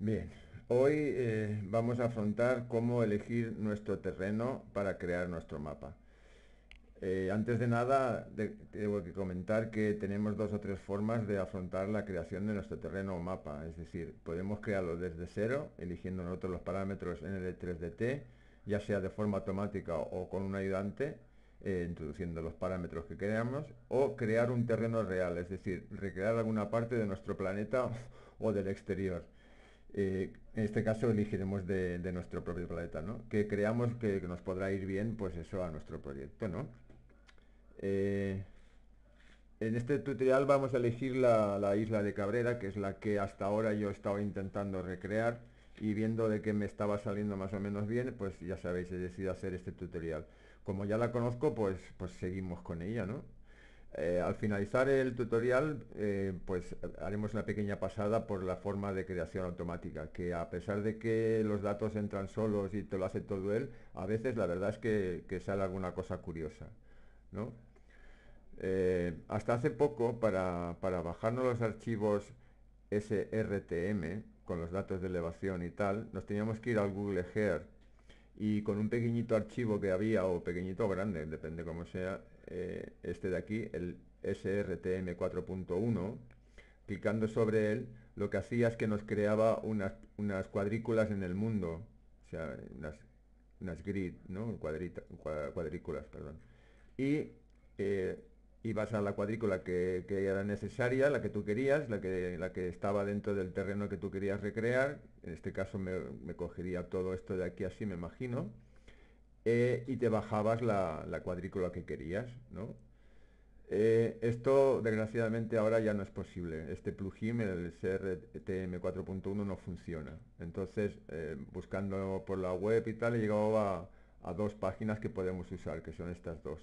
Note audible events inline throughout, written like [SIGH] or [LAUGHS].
Bien, hoy eh, vamos a afrontar cómo elegir nuestro terreno para crear nuestro mapa. Eh, antes de nada, tengo que comentar que tenemos dos o tres formas de afrontar la creación de nuestro terreno o mapa. Es decir, podemos crearlo desde cero, eligiendo nosotros los parámetros en el 3 dt ya sea de forma automática o con un ayudante, eh, introduciendo los parámetros que queramos, o crear un terreno real, es decir, recrear alguna parte de nuestro planeta [LAUGHS] o del exterior. Eh, en este caso elegiremos de, nuestro propio planeta, ¿no? Que creamos que, nos podrá ir bien, pues eso, a nuestro proyecto, ¿no? Eh, en este tutorial vamos a elegir la, isla de Cabrera, que es la que hasta ahora yo estaba intentando recrear y viendo de que me estaba saliendo más o menos bien, pues ya sabéis, he decidido hacer este tutorial. Como ya la conozco, pues, pues seguimos con ella, ¿no? Eh, al finalizar el tutorial, eh, pues haremos una pequeña pasada por la forma de creación automática, que a pesar de que los datos entran solos y te lo hace todo él, a veces la verdad es que, sale alguna cosa curiosa. ¿no? Eh, hasta hace poco, para, para bajarnos los archivos SRTM, con los datos de elevación y tal, nos teníamos que ir al Google Earth y con un pequeñito archivo que había, o pequeñito o grande, depende como sea, eh, este de aquí, el SRTM 4.1, clicando sobre él, lo que hacía es que nos creaba unas, unas cuadrículas en el mundo, o sea, unas, unas grid, ¿no? cuadrículas, perdón. Y eh, ibas a la cuadrícula que, era necesaria, la que tú querías, la que, la que estaba dentro del terreno que tú querías recrear. En este caso me, cogería todo esto de aquí así, me imagino. Eh, y te bajabas la, cuadrícula que querías, ¿no? Eh, esto desgraciadamente ahora ya no es posible. Este plugin, el CRTM 4.1, no funciona. Entonces, eh, buscando por la web y tal, he llegado a dos páginas que podemos usar, que son estas dos.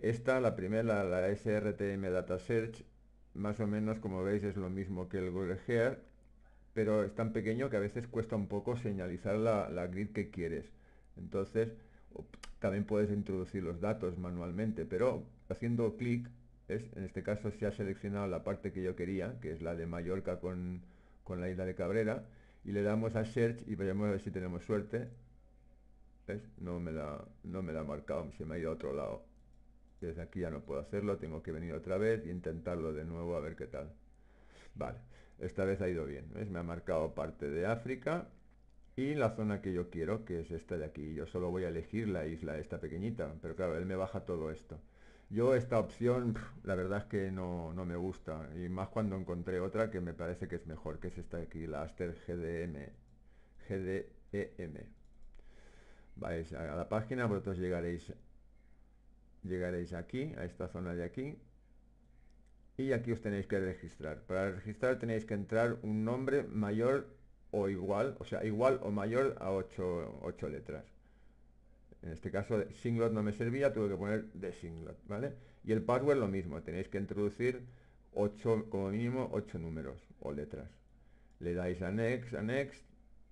Esta, la primera, la SRTM Data Search, más o menos como veis es lo mismo que el Google Hair, pero es tan pequeño que a veces cuesta un poco señalizar la, la grid que quieres. Entonces, también puedes introducir los datos manualmente, pero haciendo clic, en este caso se ha seleccionado la parte que yo quería, que es la de Mallorca con, con la isla de Cabrera, y le damos a Search y veremos a ver si tenemos suerte. No me la, no me la ha marcado, se me ha ido a otro lado. Desde aquí ya no puedo hacerlo, tengo que venir otra vez e intentarlo de nuevo a ver qué tal. Vale, esta vez ha ido bien, ¿ves? Me ha marcado parte de África y la zona que yo quiero, que es esta de aquí. Yo solo voy a elegir la isla, esta pequeñita, pero claro, él me baja todo esto. Yo esta opción, la verdad es que no, no me gusta, y más cuando encontré otra que me parece que es mejor, que es esta de aquí, la Aster GDM. GDEM. Vais a la página, vosotros llegaréis llegaréis aquí, a esta zona de aquí y aquí os tenéis que registrar. Para registrar tenéis que entrar un nombre mayor o igual, o sea, igual o mayor a 8, letras. En este caso, singlot no me servía, tuve que poner de singlot, ¿vale? Y el password lo mismo, tenéis que introducir 8, como mínimo 8 números o letras. Le dais a next, a next,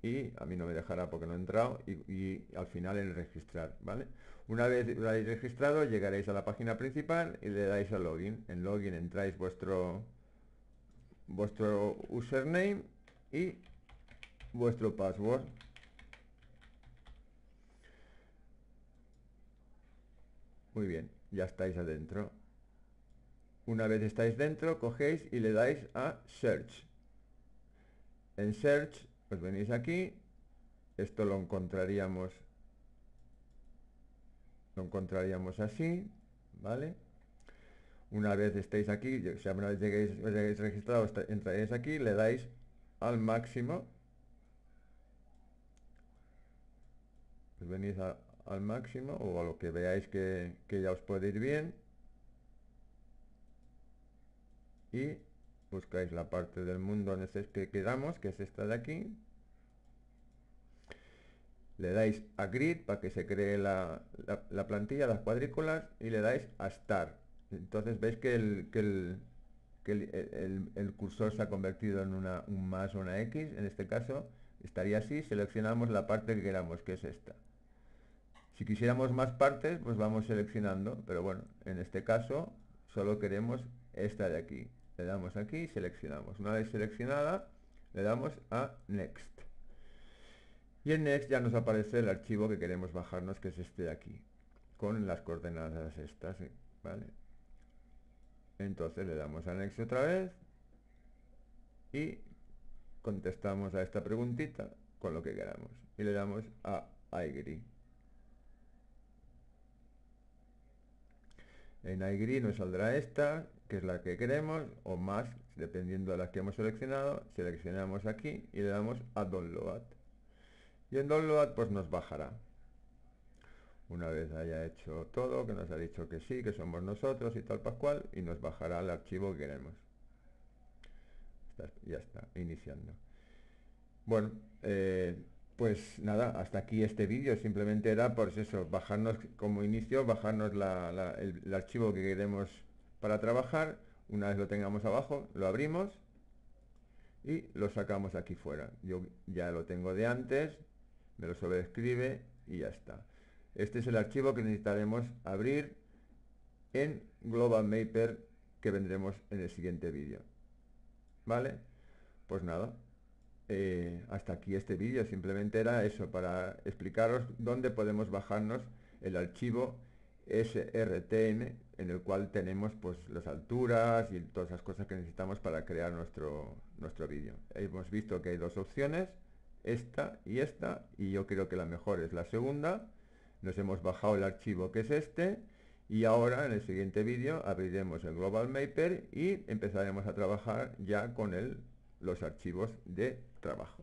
y a mí no me dejará porque no he entrado, y, al final el registrar, ¿vale? Una vez lo hayáis registrado, llegaréis a la página principal y le dais a login. En login entráis vuestro vuestro username y vuestro password. Muy bien, ya estáis adentro. Una vez estáis dentro, cogéis y le dais a Search. En Search os pues venís aquí. Esto lo encontraríamos lo encontraríamos así, ¿vale? Una vez estéis aquí, o una vez lleguéis, os hayáis registrado, entráis aquí, le dais al máximo, pues venís al máximo o a lo que veáis que, ya os puede ir bien y buscáis la parte del mundo en este que quedamos, que es esta de aquí, le dais a grid para que se cree la, plantilla, las cuadrículas y le dais a start entonces veis que el, cursor se ha convertido en una, un más o una X en este caso estaría así, seleccionamos la parte que queramos que es esta si quisiéramos más partes pues vamos seleccionando pero bueno, en este caso solo queremos esta de aquí le damos aquí y seleccionamos una vez seleccionada le damos a next y en Next ya nos aparece el archivo que queremos bajarnos, que es este de aquí, con las coordenadas estas, Entonces le damos a Next otra vez y contestamos a esta preguntita con lo que queramos. Y le damos a agree. En agree nos saldrá esta, que es la que queremos, o más, dependiendo de la que hemos seleccionado. Seleccionamos aquí y le damos a Download y en download pues nos bajará una vez haya hecho todo, que nos ha dicho que sí, que somos nosotros y tal pascual, y nos bajará el archivo que queremos. Ya está, iniciando. Bueno, eh, pues nada, hasta aquí este vídeo, simplemente era por pues eso, bajarnos como inicio, bajarnos el archivo que queremos para trabajar, una vez lo tengamos abajo, lo abrimos y lo sacamos aquí fuera. Yo ya lo tengo de antes, me lo sobrescribe y ya está. Este es el archivo que necesitaremos abrir en Global Maper que vendremos en el siguiente vídeo. ¿Vale? Pues nada, eh, hasta aquí este vídeo. Simplemente era eso, para explicaros dónde podemos bajarnos el archivo SRTN, en el cual tenemos pues las alturas y todas las cosas que necesitamos para crear nuestro, nuestro vídeo. Hemos visto que hay dos opciones esta y esta, y yo creo que la mejor es la segunda. Nos hemos bajado el archivo que es este, y ahora en el siguiente vídeo abriremos el Global Maper y empezaremos a trabajar ya con él. los archivos de trabajo.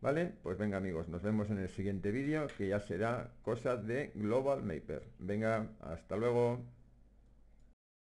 ¿Vale? Pues venga amigos, nos vemos en el siguiente vídeo que ya será cosa de Global Maper. Venga, hasta luego.